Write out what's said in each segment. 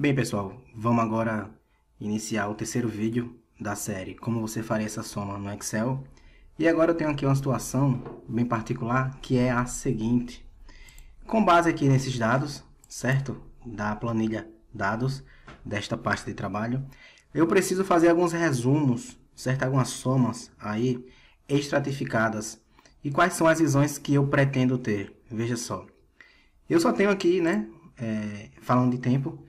Bem pessoal, vamos agora iniciar o terceiro vídeo da série Como você faria essa soma no Excel E agora eu tenho aqui uma situação bem particular que é a seguinte Com base aqui nesses dados, certo? Da planilha dados desta parte de trabalho Eu preciso fazer alguns resumos, certo? Algumas somas aí estratificadas E quais são as visões que eu pretendo ter? Veja só eu só tenho aqui, né, é, falando de tempo,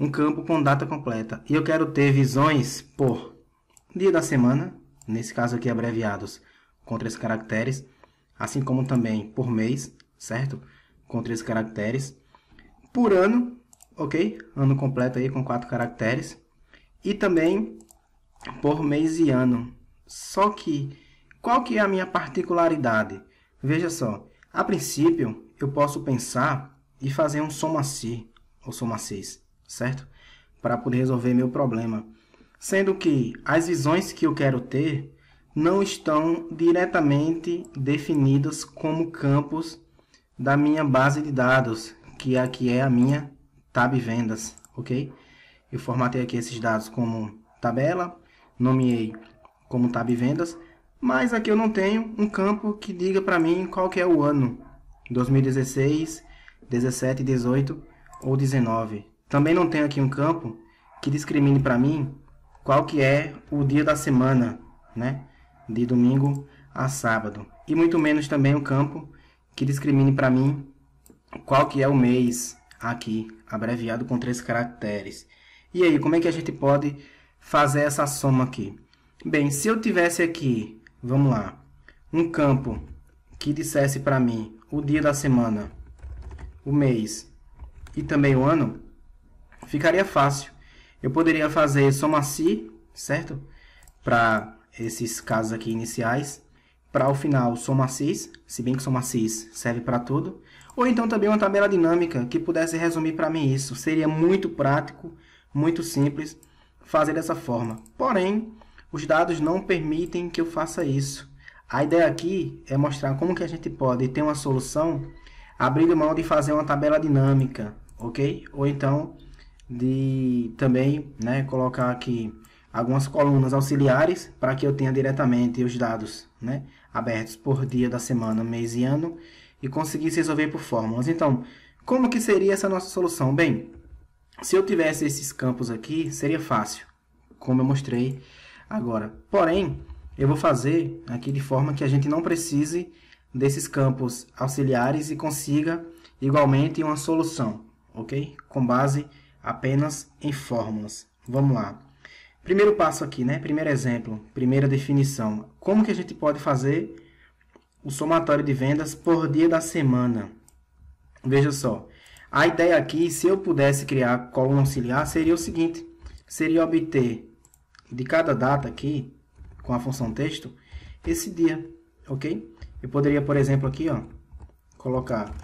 um campo com data completa. E eu quero ter visões por dia da semana, nesse caso aqui abreviados com três caracteres, assim como também por mês, certo? Com três caracteres. Por ano, ok? Ano completo aí com quatro caracteres. E também por mês e ano. Só que, qual que é a minha particularidade? Veja só, a princípio eu posso pensar e fazer um soma si, ou soma seis certo? Para poder resolver meu problema. Sendo que as visões que eu quero ter não estão diretamente definidas como campos da minha base de dados, que é aqui é a minha tab vendas, ok? Eu formatei aqui esses dados como tabela, nomeei como tab vendas, mas aqui eu não tenho um campo que diga para mim qual que é o ano, 2016, 17, 18 ou 19, também não tenho aqui um campo que discrimine para mim qual que é o dia da semana, né? De domingo a sábado. E muito menos também um campo que discrimine para mim qual que é o mês aqui, abreviado com três caracteres. E aí, como é que a gente pode fazer essa soma aqui? Bem, se eu tivesse aqui, vamos lá, um campo que dissesse para mim o dia da semana, o mês e também o ano, ficaria fácil. Eu poderia fazer soma-si, certo? Para esses casos aqui iniciais. Para o final, soma-cis, se bem que soma-cis serve para tudo. Ou então também uma tabela dinâmica que pudesse resumir para mim isso. Seria muito prático, muito simples fazer dessa forma. Porém, os dados não permitem que eu faça isso. A ideia aqui é mostrar como que a gente pode ter uma solução abrindo mão de fazer uma tabela dinâmica, ok? Ou então de também né, colocar aqui algumas colunas auxiliares para que eu tenha diretamente os dados né, abertos por dia da semana, mês e ano e conseguisse resolver por fórmulas. Então, como que seria essa nossa solução? Bem, se eu tivesse esses campos aqui, seria fácil, como eu mostrei agora. Porém, eu vou fazer aqui de forma que a gente não precise desses campos auxiliares e consiga igualmente uma solução, ok? Com base apenas em fórmulas. Vamos lá. Primeiro passo aqui, né? Primeiro exemplo, primeira definição. Como que a gente pode fazer o somatório de vendas por dia da semana? Veja só. A ideia aqui, se eu pudesse criar coluna auxiliar, seria o seguinte. Seria obter de cada data aqui, com a função texto, esse dia, ok? Eu poderia, por exemplo, aqui, ó, colocar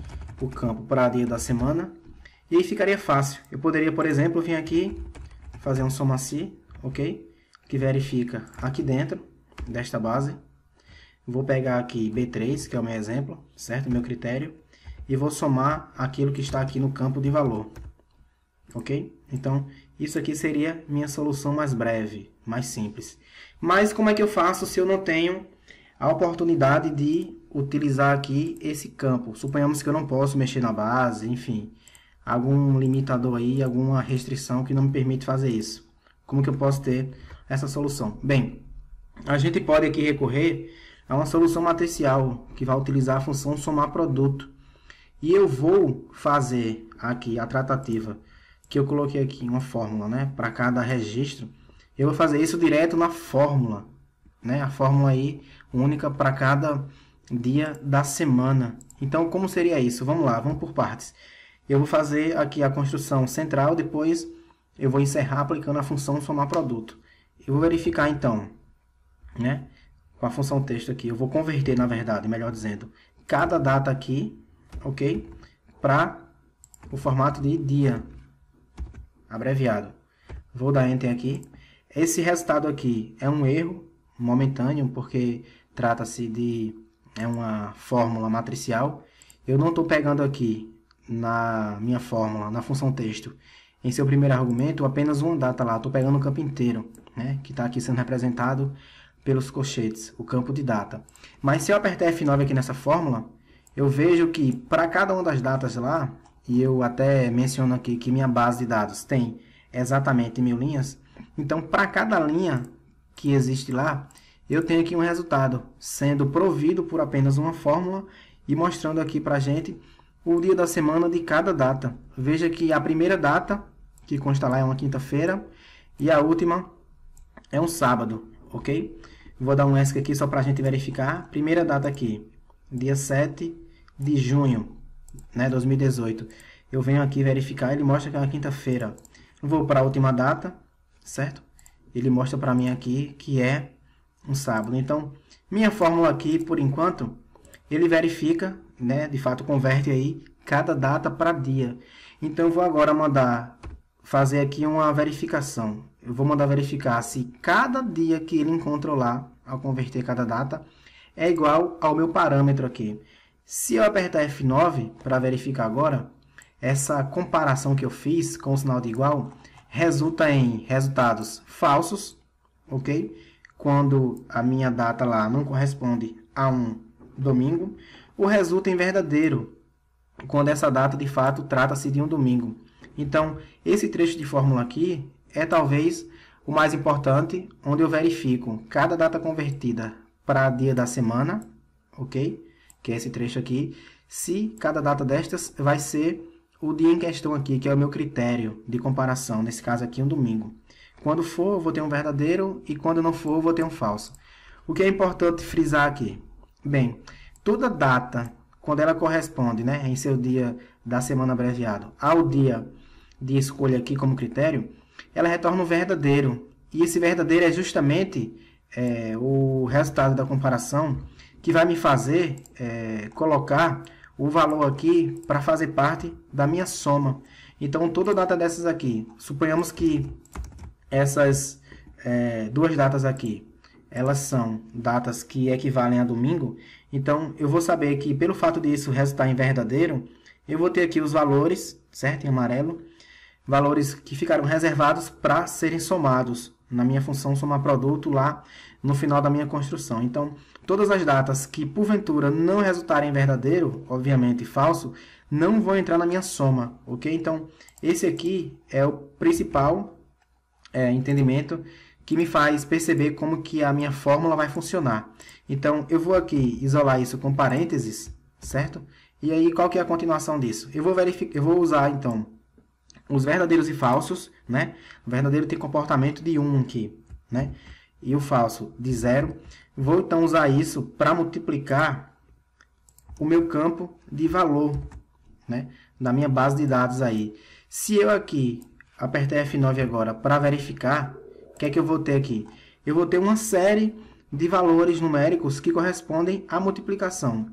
o campo para dia da semana e aí ficaria fácil. Eu poderia, por exemplo, vir aqui, fazer um soma si, ok? Que verifica aqui dentro desta base. Vou pegar aqui B3, que é o meu exemplo, certo? meu critério. E vou somar aquilo que está aqui no campo de valor. Ok? Então, isso aqui seria minha solução mais breve, mais simples. Mas como é que eu faço se eu não tenho a oportunidade de utilizar aqui esse campo? Suponhamos que eu não posso mexer na base, enfim algum limitador aí, alguma restrição que não me permite fazer isso. Como que eu posso ter essa solução? Bem, a gente pode aqui recorrer a uma solução matricial que vai utilizar a função somar produto. E eu vou fazer aqui a tratativa que eu coloquei aqui, uma fórmula, né, para cada registro. Eu vou fazer isso direto na fórmula, né, a fórmula aí única para cada dia da semana. Então, como seria isso? Vamos lá, vamos por partes. Eu vou fazer aqui a construção central, depois eu vou encerrar aplicando a função somar produto. Eu vou verificar então, né, com a função texto aqui, eu vou converter, na verdade, melhor dizendo, cada data aqui, ok, para o formato de dia, abreviado. Vou dar Enter aqui. Esse resultado aqui é um erro momentâneo, porque trata-se de é uma fórmula matricial. Eu não estou pegando aqui na minha fórmula, na função texto, em seu primeiro argumento, apenas uma data lá, estou pegando o campo inteiro, né, que está aqui sendo representado pelos colchetes, o campo de data. Mas se eu apertar F9 aqui nessa fórmula, eu vejo que para cada uma das datas lá, e eu até menciono aqui que minha base de dados tem exatamente mil linhas, então para cada linha que existe lá, eu tenho aqui um resultado sendo provido por apenas uma fórmula e mostrando aqui para a gente o dia da semana de cada data. Veja que a primeira data, que consta lá, é uma quinta-feira, e a última é um sábado, ok? Vou dar um ESC aqui só para a gente verificar. Primeira data aqui, dia 7 de junho, né, 2018. Eu venho aqui verificar, ele mostra que é uma quinta-feira. Vou para a última data, certo? Ele mostra para mim aqui que é um sábado. Então, minha fórmula aqui, por enquanto, ele verifica né, de fato converte aí cada data para dia. Então, vou agora mandar fazer aqui uma verificação. Eu vou mandar verificar se cada dia que ele encontrou lá, ao converter cada data, é igual ao meu parâmetro aqui. Se eu apertar F9 para verificar agora, essa comparação que eu fiz com o sinal de igual resulta em resultados falsos, ok? Quando a minha data lá não corresponde a um domingo, o resulta em verdadeiro, quando essa data de fato trata-se de um domingo. Então, esse trecho de fórmula aqui é talvez o mais importante, onde eu verifico cada data convertida para dia da semana, ok? Que é esse trecho aqui. Se cada data destas vai ser o dia em questão aqui, que é o meu critério de comparação, nesse caso aqui um domingo. Quando for, eu vou ter um verdadeiro e quando não for, eu vou ter um falso. O que é importante frisar aqui? Bem, toda data, quando ela corresponde, né, em seu dia da semana abreviado, ao dia de escolha aqui como critério, ela retorna um verdadeiro. E esse verdadeiro é justamente é, o resultado da comparação que vai me fazer é, colocar o valor aqui para fazer parte da minha soma. Então, toda data dessas aqui, suponhamos que essas é, duas datas aqui, elas são datas que equivalem a domingo, então, eu vou saber que, pelo fato disso resultar em verdadeiro, eu vou ter aqui os valores, certo? Em amarelo. Valores que ficaram reservados para serem somados na minha função somar produto lá no final da minha construção. Então, todas as datas que porventura não resultarem verdadeiro, obviamente falso, não vão entrar na minha soma, ok? Então, esse aqui é o principal é, entendimento que me faz perceber como que a minha fórmula vai funcionar. Então, eu vou aqui isolar isso com parênteses, certo? E aí, qual que é a continuação disso? Eu vou, verificar, eu vou usar, então, os verdadeiros e falsos, né? O verdadeiro tem comportamento de 1 aqui, né? E o falso de 0. Vou, então, usar isso para multiplicar o meu campo de valor, né? Da minha base de dados aí. Se eu aqui apertar F9 agora para verificar, o que é que eu vou ter aqui? Eu vou ter uma série de valores numéricos que correspondem à multiplicação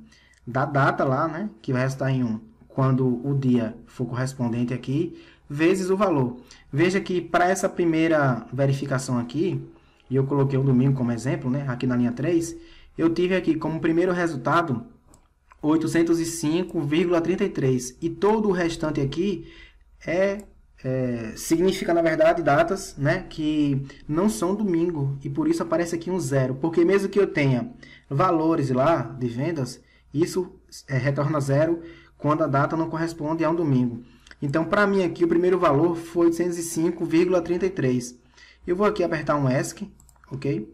da data lá, né, que vai restar em 1, quando o dia for correspondente aqui, vezes o valor. Veja que para essa primeira verificação aqui, e eu coloquei o domingo como exemplo, né, aqui na linha 3, eu tive aqui como primeiro resultado 805,33 e todo o restante aqui é é, significa, na verdade, datas né, que não são domingo e por isso aparece aqui um zero. Porque mesmo que eu tenha valores lá de vendas, isso é, retorna zero quando a data não corresponde a um domingo. Então, para mim aqui, o primeiro valor foi 805,33. Eu vou aqui apertar um ESC, ok?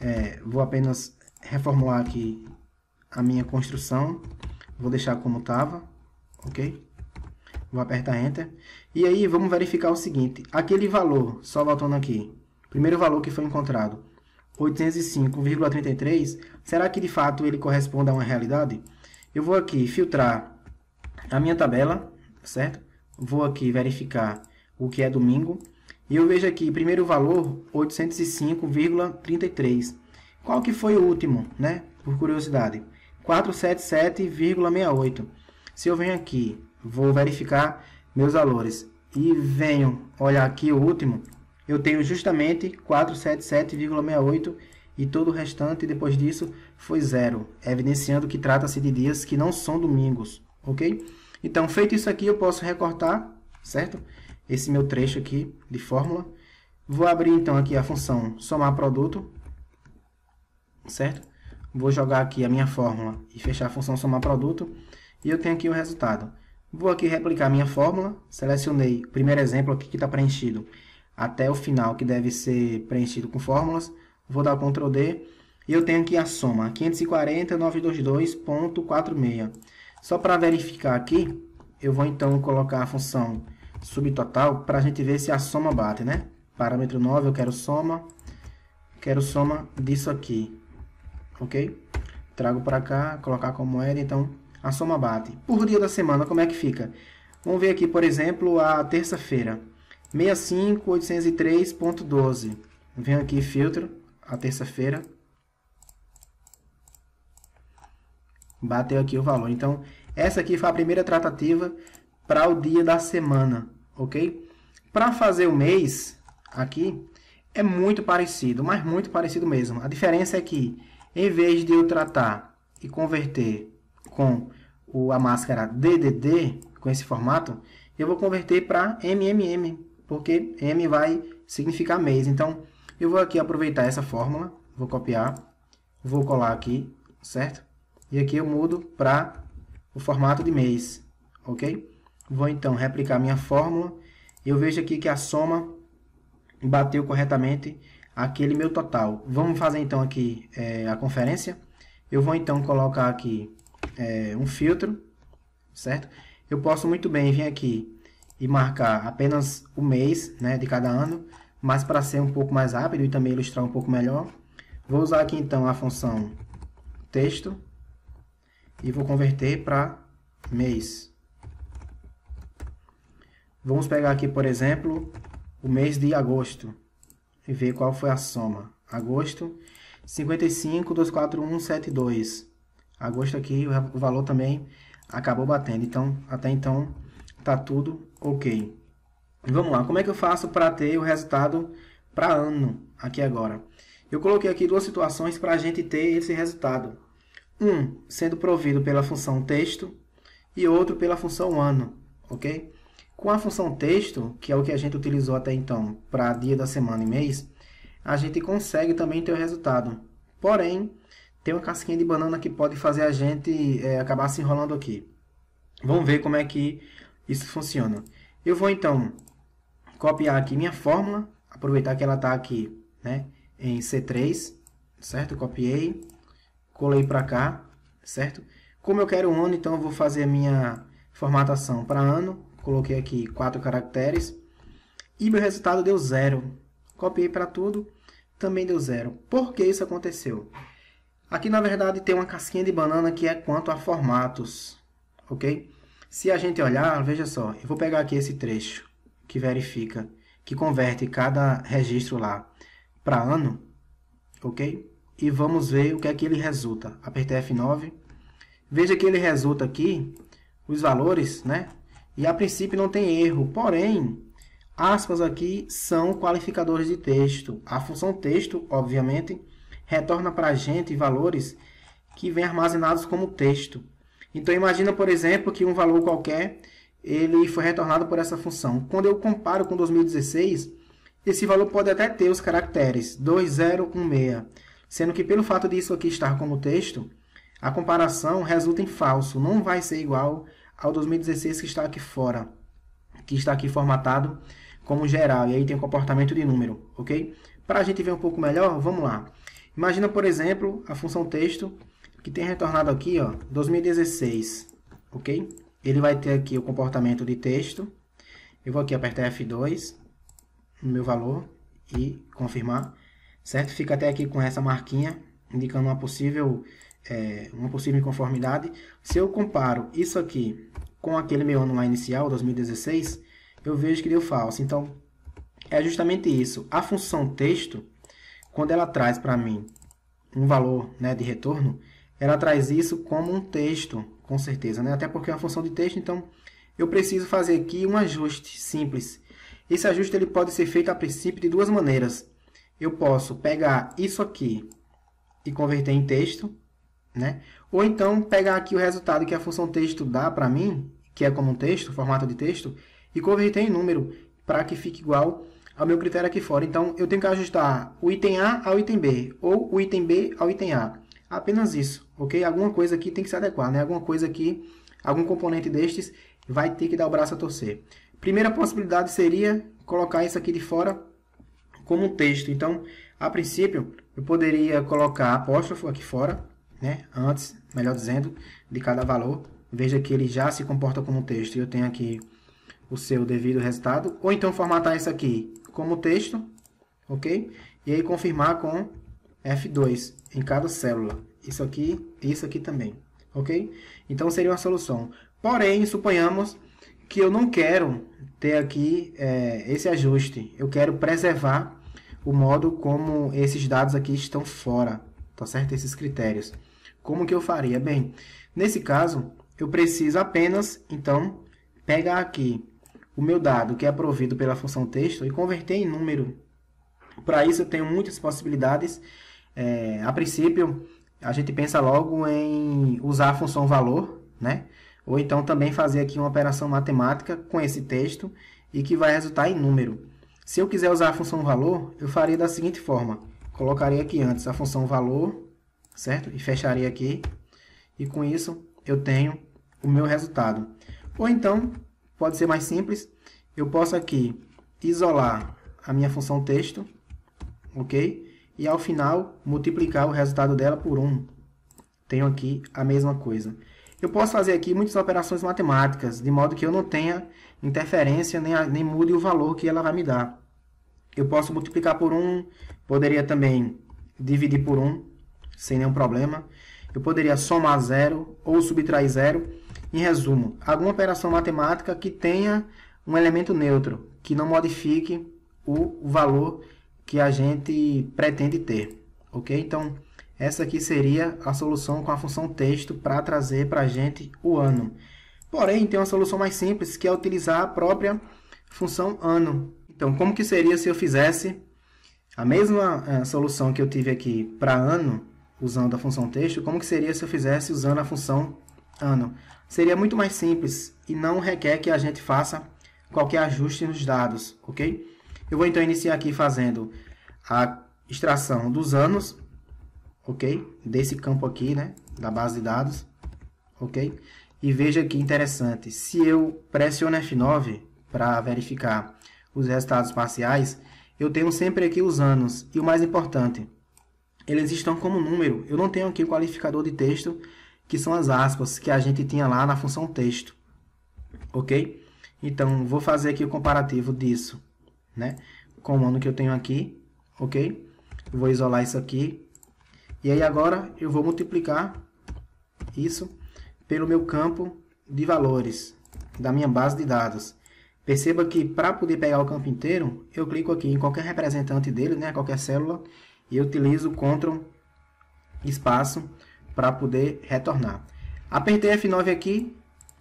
É, vou apenas reformular aqui a minha construção. Vou deixar como estava, ok? Vou apertar Enter. E aí vamos verificar o seguinte, aquele valor, só voltando aqui, primeiro valor que foi encontrado, 805,33, será que de fato ele corresponde a uma realidade? Eu vou aqui filtrar a minha tabela, certo? Vou aqui verificar o que é domingo. E eu vejo aqui, primeiro valor, 805,33. Qual que foi o último, né? Por curiosidade. 477,68. Se eu venho aqui, vou verificar meus valores e venho olhar aqui o último, eu tenho justamente 477,68 e todo o restante depois disso foi zero, evidenciando que trata-se de dias que não são domingos, ok? Então, feito isso aqui, eu posso recortar, certo? Esse meu trecho aqui de fórmula. Vou abrir, então, aqui a função somar produto, certo? Vou jogar aqui a minha fórmula e fechar a função somar produto. E eu tenho aqui o resultado. Vou aqui replicar minha fórmula, selecionei o primeiro exemplo aqui que está preenchido até o final, que deve ser preenchido com fórmulas. Vou dar Ctrl D e eu tenho aqui a soma, 540.922.46. Só para verificar aqui, eu vou então colocar a função subtotal para a gente ver se a soma bate, né? Parâmetro 9, eu quero soma, quero soma disso aqui, ok? Trago para cá, colocar como era, então a soma bate. Por dia da semana, como é que fica? Vamos ver aqui, por exemplo, a terça-feira. 65803.12. Venho aqui, filtro, a terça-feira. Bateu aqui o valor. Então, essa aqui foi a primeira tratativa para o dia da semana, ok? Para fazer o mês, aqui, é muito parecido, mas muito parecido mesmo. A diferença é que, em vez de eu tratar e converter com o, a máscara DDD, com esse formato, eu vou converter para MMM, porque M vai significar mês. Então, eu vou aqui aproveitar essa fórmula, vou copiar, vou colar aqui, certo? E aqui eu mudo para o formato de mês, ok? Vou então replicar minha fórmula. Eu vejo aqui que a soma bateu corretamente aquele meu total. Vamos fazer então aqui é, a conferência. Eu vou então colocar aqui é, um filtro, certo? Eu posso muito bem vir aqui e marcar apenas o mês né, de cada ano, mas para ser um pouco mais rápido e também ilustrar um pouco melhor, vou usar aqui então a função texto e vou converter para mês. Vamos pegar aqui, por exemplo, o mês de agosto e ver qual foi a soma. Agosto, 55, 241, 72 agosto aqui o valor também acabou batendo. Então, até então, tá tudo ok. Vamos lá, como é que eu faço para ter o resultado para ano aqui agora? Eu coloquei aqui duas situações para a gente ter esse resultado. Um sendo provido pela função texto e outro pela função ano, ok? Com a função texto, que é o que a gente utilizou até então para dia da semana e mês, a gente consegue também ter o resultado. Porém, tem uma casquinha de banana que pode fazer a gente é, acabar se enrolando aqui. Vamos ver como é que isso funciona. Eu vou então copiar aqui minha fórmula, aproveitar que ela está aqui né, em C3, certo? Copiei, colei para cá, certo? Como eu quero ano, então eu vou fazer a minha formatação para ano, coloquei aqui quatro caracteres e meu resultado deu zero. Copiei para tudo, também deu zero. Por que isso aconteceu? Aqui, na verdade, tem uma casquinha de banana que é quanto a formatos, ok? Se a gente olhar, veja só, eu vou pegar aqui esse trecho que verifica, que converte cada registro lá para ano, ok? E vamos ver o que é que ele resulta. Apertei F9. Veja que ele resulta aqui, os valores, né? E a princípio não tem erro, porém, aspas aqui são qualificadores de texto. A função texto, obviamente, retorna para a gente valores que vêm armazenados como texto. Então imagina, por exemplo, que um valor qualquer ele foi retornado por essa função. Quando eu comparo com 2016, esse valor pode até ter os caracteres 2016, sendo que pelo fato disso aqui estar como texto, a comparação resulta em falso, não vai ser igual ao 2016 que está aqui fora, que está aqui formatado como geral, e aí tem o comportamento de número, ok? Para a gente ver um pouco melhor, vamos lá. Imagina, por exemplo, a função texto que tem retornado aqui, ó, 2016, ok? Ele vai ter aqui o comportamento de texto. Eu vou aqui apertar F2 no meu valor e confirmar, certo? Fica até aqui com essa marquinha indicando uma possível, é, uma possível inconformidade. Se eu comparo isso aqui com aquele meu ano lá inicial, 2016, eu vejo que deu falso. Então, é justamente isso. A função texto quando ela traz para mim um valor né, de retorno, ela traz isso como um texto, com certeza, né? até porque é uma função de texto, então eu preciso fazer aqui um ajuste simples. Esse ajuste ele pode ser feito a princípio de duas maneiras. Eu posso pegar isso aqui e converter em texto, né? ou então pegar aqui o resultado que a função texto dá para mim, que é como um texto, formato de texto, e converter em número, para que fique igual ao meu critério aqui fora. Então, eu tenho que ajustar o item A ao item B, ou o item B ao item A. Apenas isso, ok? Alguma coisa aqui tem que se adequar, né? Alguma coisa aqui, algum componente destes vai ter que dar o braço a torcer. Primeira possibilidade seria colocar isso aqui de fora como um texto. Então, a princípio, eu poderia colocar apóstrofo aqui fora, né? Antes, melhor dizendo, de cada valor. Veja que ele já se comporta como um texto e eu tenho aqui o seu devido resultado. Ou então formatar isso aqui como texto, ok? E aí confirmar com F2 em cada célula. Isso aqui, isso aqui também, ok? Então seria uma solução. Porém, suponhamos que eu não quero ter aqui é, esse ajuste. Eu quero preservar o modo como esses dados aqui estão fora, tá certo? Esses critérios. Como que eu faria? Bem, nesse caso, eu preciso apenas, então, pegar aqui o meu dado que é provido pela função texto e converter em número. Para isso eu tenho muitas possibilidades. É, a princípio, a gente pensa logo em usar a função valor, né? Ou então também fazer aqui uma operação matemática com esse texto e que vai resultar em número. Se eu quiser usar a função valor, eu faria da seguinte forma. Colocaria aqui antes a função valor, certo? E fecharia aqui. E com isso eu tenho o meu resultado. Ou então, pode ser mais simples. Eu posso aqui isolar a minha função texto, ok? E ao final, multiplicar o resultado dela por 1. Tenho aqui a mesma coisa. Eu posso fazer aqui muitas operações matemáticas, de modo que eu não tenha interferência, nem, a, nem mude o valor que ela vai me dar. Eu posso multiplicar por 1, poderia também dividir por 1, sem nenhum problema. Eu poderia somar zero ou subtrair zero. Em resumo, alguma operação matemática que tenha um elemento neutro, que não modifique o valor que a gente pretende ter, ok? Então, essa aqui seria a solução com a função texto para trazer para a gente o ano. Porém, tem uma solução mais simples, que é utilizar a própria função ano. Então, como que seria se eu fizesse a mesma eh, solução que eu tive aqui para ano, usando a função texto, como que seria se eu fizesse usando a função ano. Seria muito mais simples e não requer que a gente faça qualquer ajuste nos dados, ok? Eu vou então iniciar aqui fazendo a extração dos anos, ok? Desse campo aqui, né? Da base de dados, ok? E veja que interessante, se eu pressiono F9 para verificar os resultados parciais, eu tenho sempre aqui os anos. E o mais importante, eles estão como número. Eu não tenho aqui o qualificador de texto que são as aspas que a gente tinha lá na função texto. Ok? Então, vou fazer aqui o comparativo disso, né? Com o comando que eu tenho aqui, ok? Vou isolar isso aqui. E aí agora eu vou multiplicar isso pelo meu campo de valores, da minha base de dados. Perceba que para poder pegar o campo inteiro, eu clico aqui em qualquer representante dele, né, qualquer célula, e eu utilizo Ctrl espaço para poder retornar. Apertei F9 aqui,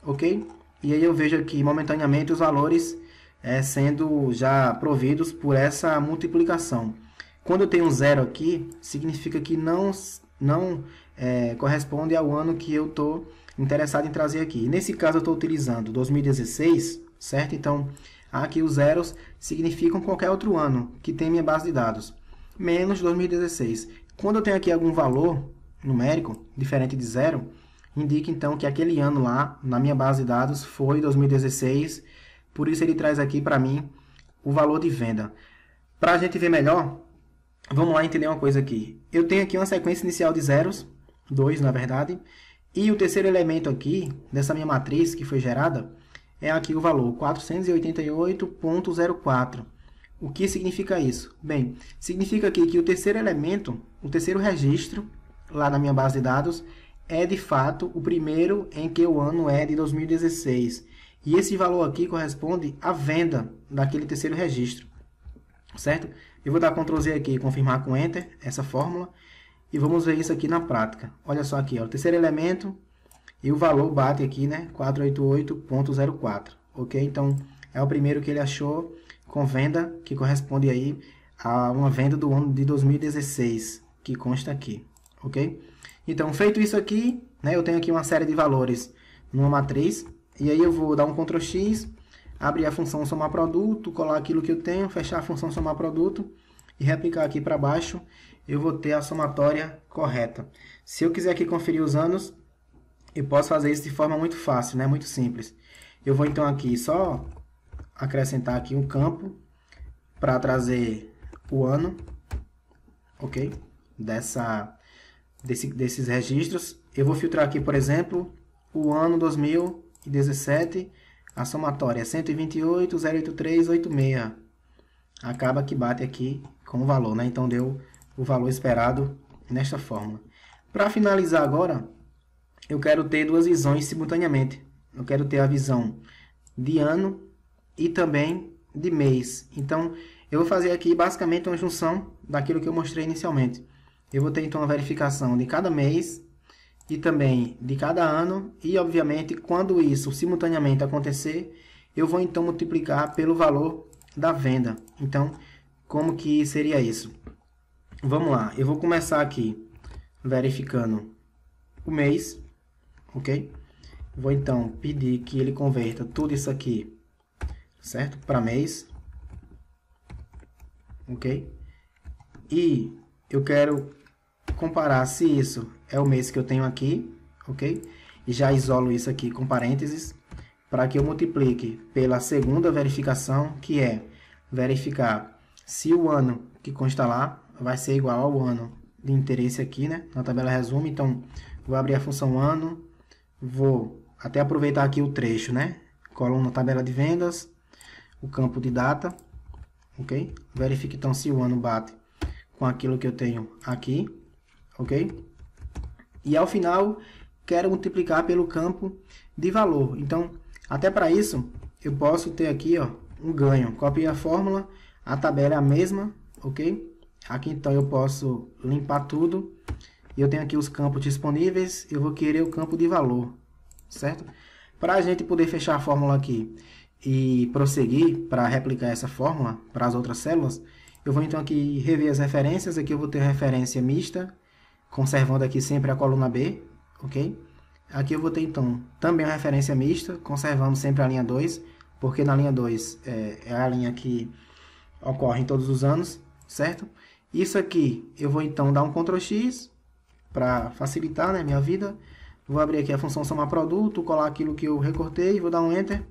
ok? E aí eu vejo aqui momentaneamente os valores é, sendo já providos por essa multiplicação. Quando eu tenho um zero aqui, significa que não, não é, corresponde ao ano que eu estou interessado em trazer aqui. Nesse caso, eu estou utilizando 2016, certo? Então, aqui os zeros significam qualquer outro ano que tem minha base de dados, menos 2016. Quando eu tenho aqui algum valor, numérico, diferente de zero, indica então que aquele ano lá, na minha base de dados, foi 2016, por isso ele traz aqui para mim o valor de venda. Para a gente ver melhor, vamos lá entender uma coisa aqui. Eu tenho aqui uma sequência inicial de zeros, dois na verdade, e o terceiro elemento aqui, dessa minha matriz que foi gerada, é aqui o valor 488.04. O que significa isso? Bem, significa aqui que o terceiro elemento, o terceiro registro lá na minha base de dados, é de fato o primeiro em que o ano é de 2016. E esse valor aqui corresponde à venda daquele terceiro registro, certo? Eu vou dar Ctrl Z aqui e confirmar com Enter essa fórmula. E vamos ver isso aqui na prática. Olha só aqui, ó, o terceiro elemento e o valor bate aqui, né? 488.04, ok? Então, é o primeiro que ele achou com venda, que corresponde aí a uma venda do ano de 2016, que consta aqui ok? Então, feito isso aqui, né, eu tenho aqui uma série de valores numa matriz, e aí eu vou dar um Ctrl X, abrir a função somar produto, colar aquilo que eu tenho, fechar a função somar produto, e replicar aqui para baixo, eu vou ter a somatória correta. Se eu quiser aqui conferir os anos, eu posso fazer isso de forma muito fácil, né? muito simples. Eu vou então aqui só acrescentar aqui um campo para trazer o ano, ok? Dessa desse, desses registros. Eu vou filtrar aqui, por exemplo, o ano 2017, a somatória 128,08386. É Acaba que bate aqui com o valor, né? Então, deu o valor esperado nesta fórmula. Para finalizar agora, eu quero ter duas visões simultaneamente. Eu quero ter a visão de ano e também de mês. Então, eu vou fazer aqui basicamente uma junção daquilo que eu mostrei inicialmente. Eu vou ter então a verificação de cada mês e também de cada ano. E, obviamente, quando isso simultaneamente acontecer, eu vou então multiplicar pelo valor da venda. Então, como que seria isso? Vamos lá, eu vou começar aqui verificando o mês, ok? Vou então pedir que ele converta tudo isso aqui, certo? Para mês, ok? E eu quero comparar se isso é o mês que eu tenho aqui, ok? E já isolo isso aqui com parênteses, para que eu multiplique pela segunda verificação, que é verificar se o ano que consta lá vai ser igual ao ano de interesse aqui, né? Na tabela resumo, então, vou abrir a função ano, vou até aproveitar aqui o trecho, né? Coluna tabela de vendas, o campo de data, ok? Verifique então se o ano bate com aquilo que eu tenho aqui, ok? E ao final, quero multiplicar pelo campo de valor. Então, até para isso, eu posso ter aqui ó, um ganho. Copiei a fórmula, a tabela é a mesma, ok? Aqui então eu posso limpar tudo. Eu tenho aqui os campos disponíveis, eu vou querer o campo de valor, certo? Para a gente poder fechar a fórmula aqui e prosseguir para replicar essa fórmula para as outras células, eu vou então aqui rever as referências, aqui eu vou ter referência mista, conservando aqui sempre a coluna B, ok? Aqui eu vou ter, então, também uma referência mista, conservando sempre a linha 2, porque na linha 2 é, é a linha que ocorre em todos os anos, certo? Isso aqui, eu vou, então, dar um Ctrl X para facilitar né, minha vida. Vou abrir aqui a função somar produto, colar aquilo que eu recortei, vou dar um Enter.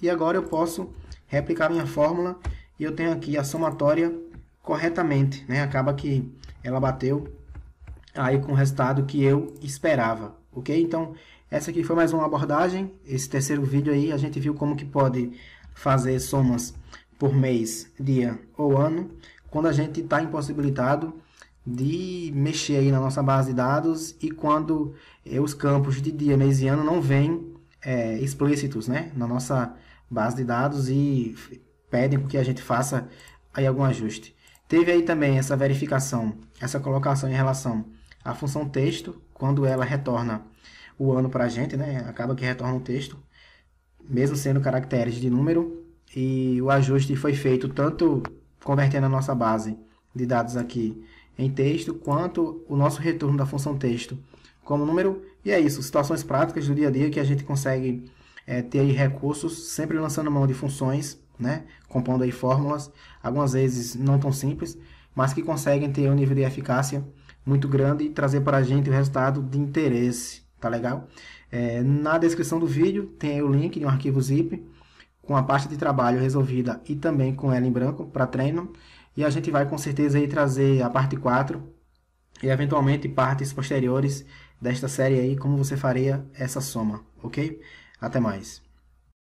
E agora eu posso replicar minha fórmula e eu tenho aqui a somatória corretamente, né? Acaba que ela bateu aí com o resultado que eu esperava, ok? Então, essa aqui foi mais uma abordagem, esse terceiro vídeo aí a gente viu como que pode fazer somas por mês, dia ou ano, quando a gente está impossibilitado de mexer aí na nossa base de dados e quando eh, os campos de dia, mês e ano não vêm é, explícitos né, na nossa base de dados e pedem que a gente faça aí algum ajuste. Teve aí também essa verificação, essa colocação em relação a função texto, quando ela retorna o ano para a gente, né? Acaba que retorna um texto, mesmo sendo caracteres de número. E o ajuste foi feito tanto convertendo a nossa base de dados aqui em texto, quanto o nosso retorno da função texto como número. E é isso, situações práticas do dia a dia que a gente consegue é, ter recursos, sempre lançando mão de funções, né? compondo aí fórmulas, algumas vezes não tão simples, mas que conseguem ter um nível de eficácia muito grande e trazer para a gente o resultado de interesse, tá legal? É, na descrição do vídeo tem o link de um arquivo zip com a parte de trabalho resolvida e também com ela em branco para treino e a gente vai com certeza aí trazer a parte 4 e eventualmente partes posteriores desta série aí, como você faria essa soma, ok? Até mais!